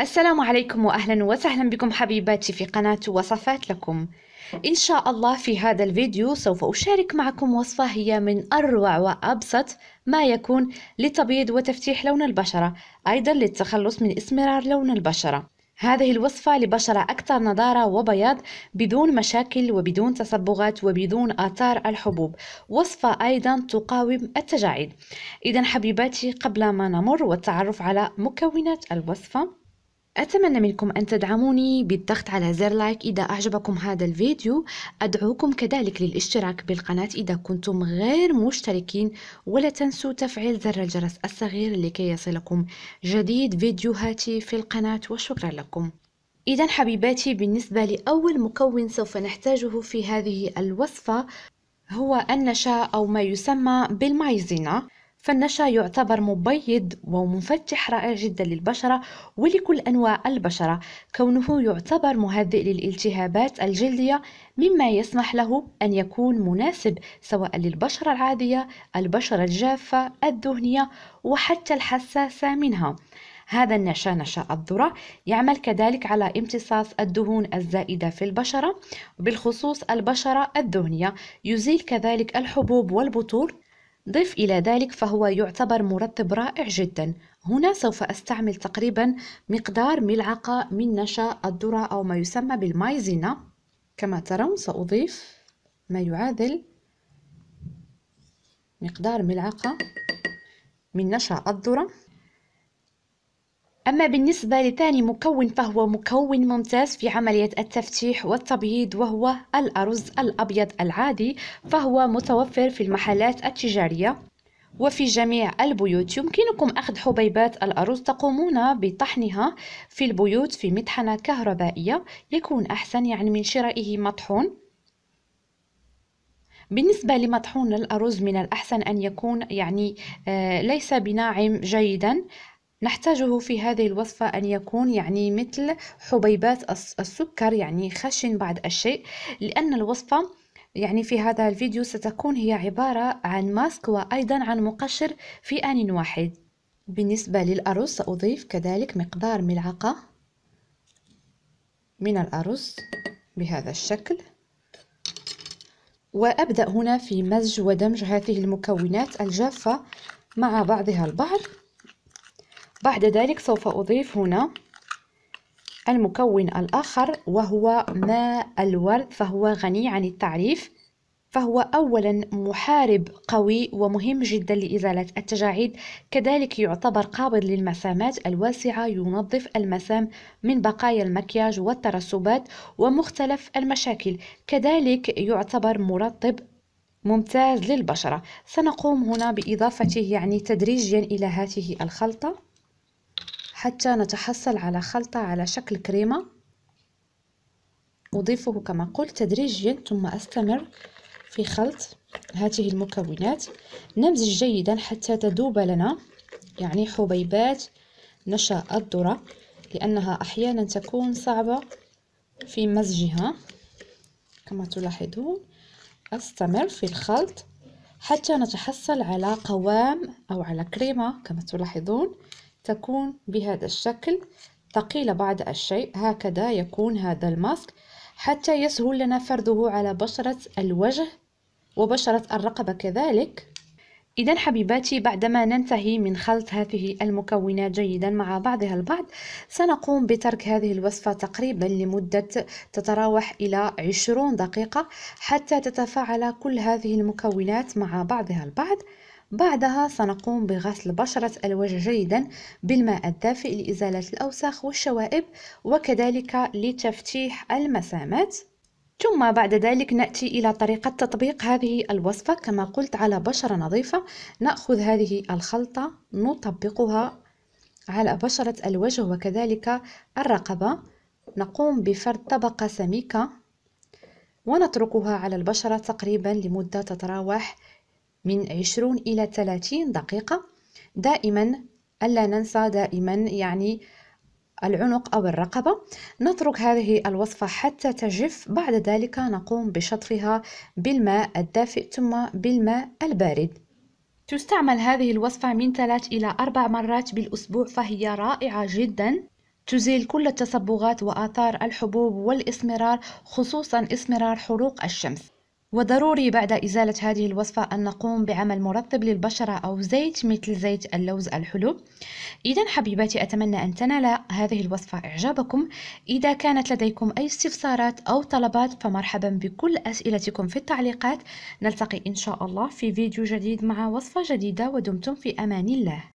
السلام عليكم وأهلا وسهلا بكم حبيباتي في قناة وصفات لكم إن شاء الله في هذا الفيديو سوف أشارك معكم وصفة هي من أروع وأبسط ما يكون لتبييض وتفتيح لون البشرة أيضا للتخلص من إسمرار لون البشرة هذه الوصفة لبشرة أكثر نضارة وبياض بدون مشاكل وبدون تصبغات وبدون آثار الحبوب وصفة أيضا تقاوم التجاعيد إذا حبيباتي قبل ما نمر والتعرف على مكونات الوصفة أتمنى منكم أن تدعموني بالضغط على زر لايك إذا أعجبكم هذا الفيديو أدعوكم كذلك للاشتراك بالقناة إذا كنتم غير مشتركين ولا تنسوا تفعيل زر الجرس الصغير لكي يصلكم جديد فيديوهاتي في القناة وشكرا لكم إذا حبيباتي بالنسبة لأول مكون سوف نحتاجه في هذه الوصفة هو النشا أو ما يسمى بالمايزينا فالنشا يعتبر مبيض ومفتح رائع جدا للبشرة ولكل أنواع البشرة كونه يعتبر مهدئ للالتهابات الجلدية مما يسمح له أن يكون مناسب سواء للبشرة العادية البشرة الجافة الدهنية وحتى الحساسة منها هذا النشا نشا الذرة يعمل كذلك على امتصاص الدهون الزائدة في البشرة بالخصوص البشرة الدهنية يزيل كذلك الحبوب والبطول ضف إلى ذلك فهو يعتبر مرطب رائع جدا هنا سوف أستعمل تقريبا مقدار ملعقة من نشا الذرة أو ما يسمى بالمايزينا كما ترون سأضيف ما يعادل مقدار ملعقة من نشا الذرة أما بالنسبة لثاني مكون فهو مكون ممتاز في عملية التفتيح والتبييض وهو الأرز الأبيض العادي فهو متوفر في المحلات التجارية وفي جميع البيوت يمكنكم أخذ حبيبات الأرز تقومون بطحنها في البيوت في مطحنة كهربائية يكون أحسن يعني من شرائه مطحون بالنسبة لمطحون الأرز من الأحسن أن يكون يعني آه، ليس بناعم جيدا نحتاجه في هذه الوصفة أن يكون يعني مثل حبيبات السكر يعني خشن بعض الشيء لأن الوصفة يعني في هذا الفيديو ستكون هي عبارة عن ماسك وأيضا عن مقشر في آن واحد بالنسبة للأرز سأضيف كذلك مقدار ملعقة من الأرز بهذا الشكل وأبدأ هنا في مزج ودمج هذه المكونات الجافة مع بعضها البعض بعد ذلك سوف أضيف هنا المكون الآخر وهو ماء الورد فهو غني عن التعريف فهو أولا محارب قوي ومهم جدا لإزالة التجاعيد كذلك يعتبر قابض للمسامات الواسعة ينظف المسام من بقايا المكياج والترسبات ومختلف المشاكل كذلك يعتبر مرطب ممتاز للبشرة سنقوم هنا بإضافته يعني تدريجيا إلى هذه الخلطة حتى نتحصل على خلطة على شكل كريمة أضيفه كما قلت تدريجيا ثم أستمر في خلط هذه المكونات نمزج جيدا حتى تذوب لنا يعني حبيبات نشا الذرة لأنها أحيانا تكون صعبة في مزجها كما تلاحظون أستمر في الخلط حتى نتحصل على قوام أو على كريمة كما تلاحظون تكون بهذا الشكل ثقيلة بعض الشيء هكذا يكون هذا الماسك حتى يسهل لنا فرضه على بشرة الوجه وبشرة الرقبة كذلك إذا حبيباتي بعدما ننتهي من خلط هذه المكونات جيدا مع بعضها البعض سنقوم بترك هذه الوصفة تقريبا لمدة تتراوح إلى 20 دقيقة حتى تتفاعل كل هذه المكونات مع بعضها البعض بعدها سنقوم بغسل بشرة الوجه جيدا بالماء الدافئ لإزالة الأوساخ والشوائب وكذلك لتفتيح المسامات ثم بعد ذلك نأتي إلى طريقة تطبيق هذه الوصفة كما قلت على بشرة نظيفة نأخذ هذه الخلطة نطبقها على بشرة الوجه وكذلك الرقبة نقوم بفرد طبقة سميكة ونتركها على البشرة تقريبا لمدة تتراوح من عشرون إلى 30 دقيقة دائما ألا ننسى دائما يعني العنق أو الرقبة نترك هذه الوصفة حتى تجف بعد ذلك نقوم بشطفها بالماء الدافئ ثم بالماء البارد تستعمل هذه الوصفة من ثلاث إلى أربع مرات بالأسبوع فهي رائعة جدا تزيل كل التصبغات وآثار الحبوب والإسمرار خصوصا إسمرار حروق الشمس وضروري بعد إزالة هذه الوصفة أن نقوم بعمل مرطب للبشرة أو زيت مثل زيت اللوز الحلو إذا حبيباتي أتمنى أن تنال هذه الوصفة إعجابكم إذا كانت لديكم أي استفسارات أو طلبات فمرحبا بكل أسئلتكم في التعليقات نلتقي إن شاء الله في فيديو جديد مع وصفة جديدة ودمتم في أمان الله